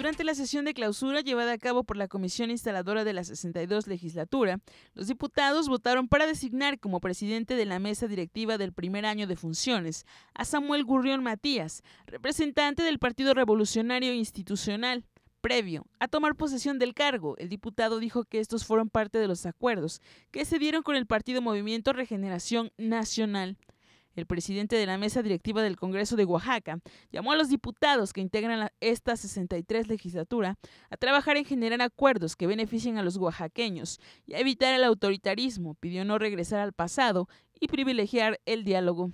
Durante la sesión de clausura llevada a cabo por la Comisión Instaladora de la 62 Legislatura, los diputados votaron para designar como presidente de la mesa directiva del primer año de funciones a Samuel Gurrión Matías, representante del Partido Revolucionario Institucional. Previo a tomar posesión del cargo, el diputado dijo que estos fueron parte de los acuerdos que se dieron con el Partido Movimiento Regeneración Nacional. El presidente de la mesa directiva del Congreso de Oaxaca llamó a los diputados que integran esta 63 legislatura a trabajar en generar acuerdos que beneficien a los oaxaqueños y a evitar el autoritarismo. Pidió no regresar al pasado y privilegiar el diálogo.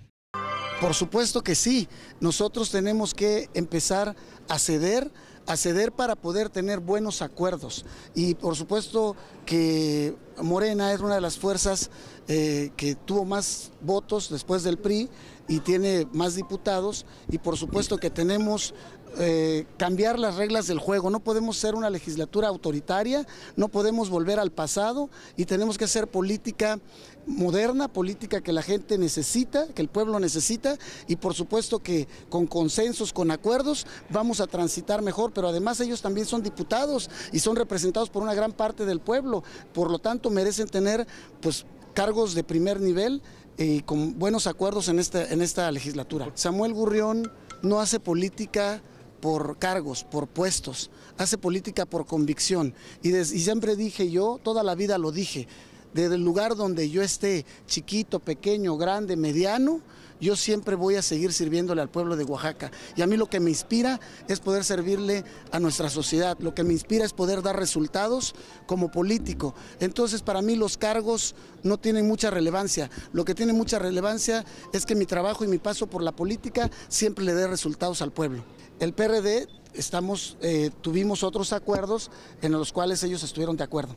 Por supuesto que sí, nosotros tenemos que empezar a ceder acceder para poder tener buenos acuerdos. Y por supuesto que Morena es una de las fuerzas eh, que tuvo más votos después del PRI y tiene más diputados y por supuesto que tenemos eh, cambiar las reglas del juego. No podemos ser una legislatura autoritaria, no podemos volver al pasado y tenemos que hacer política moderna, política que la gente necesita, que el pueblo necesita y por supuesto que con consensos, con acuerdos, vamos a transitar mejor pero además ellos también son diputados y son representados por una gran parte del pueblo, por lo tanto merecen tener pues cargos de primer nivel y con buenos acuerdos en esta, en esta legislatura. Samuel Gurrión no hace política por cargos, por puestos, hace política por convicción. Y, y siempre dije yo, toda la vida lo dije, desde el lugar donde yo esté, chiquito, pequeño, grande, mediano, yo siempre voy a seguir sirviéndole al pueblo de Oaxaca. Y a mí lo que me inspira es poder servirle a nuestra sociedad, lo que me inspira es poder dar resultados como político. Entonces para mí los cargos no tienen mucha relevancia, lo que tiene mucha relevancia es que mi trabajo y mi paso por la política siempre le dé resultados al pueblo. El PRD estamos, eh, tuvimos otros acuerdos en los cuales ellos estuvieron de acuerdo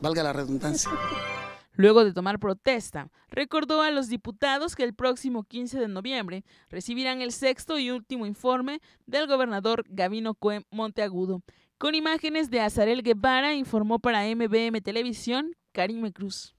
valga la redundancia. Luego de tomar protesta, recordó a los diputados que el próximo 15 de noviembre recibirán el sexto y último informe del gobernador Gavino Cue Monteagudo. Con imágenes de Azarel Guevara informó para MBM Televisión Karime Cruz.